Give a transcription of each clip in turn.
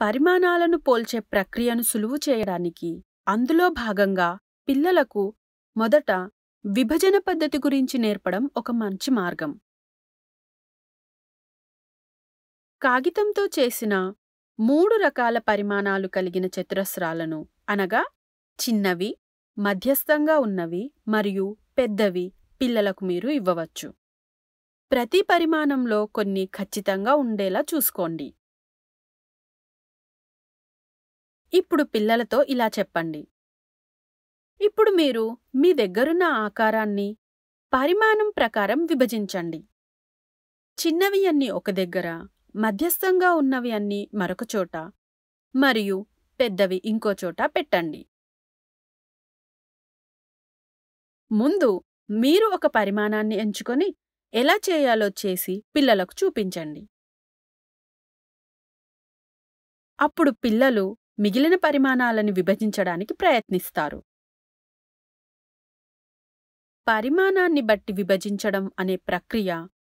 పరిమాణాలను పోల్చే ప్రక్రియను సులువు చేయడానికి అందులో భాగంగా పిల్లలకు మొదట విభజన పద్ధతి గురించి నేర్పడం ఒక మంచి మార్గం కాగితంతో చేసిన మూడు రకాల పరిమాణాలు కలిగిన చతురస్రాలను అనగా చిన్నవి మధ్యస్థంగా ఉన్నవి మరియు పెద్దవి పిల్లలకు మీరు ఇవ్వవచ్చు ప్రతి పరిమాణంలో కొన్ని ఖచ్చితంగా ఉండేలా చూసుకోండి ఇప్పుడు పిల్లలతో ఇలా చెప్పండి ఇప్పుడు మీరు మీ దగ్గరున్న ఆకారాన్ని పరిమాణం ప్రకారం విభజించండి చిన్నవి అన్ని ఒక దగ్గర మధ్యస్థంగా ఉన్నవి అన్ని చోట మరియు పెద్దవి ఇంకోచోట పెట్టండి ముందు మీరు ఒక పరిమాణాన్ని ఎంచుకొని ఎలా చేయాలో చేసి పిల్లలకు చూపించండి అప్పుడు పిల్లలు మిగిలిన పరిమాణాలను విభజించడానికి ప్రయత్నిస్తారు పరిమాణాన్ని బట్టి విభజించడం అనే ప్రక్రియ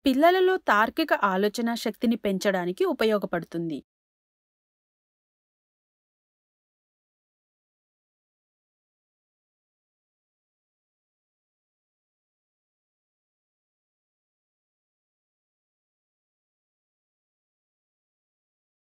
పిల్లలలో తార్కిక ఆలోచనా శక్తిని పెంచడానికి ఉపయోగపడుతుంది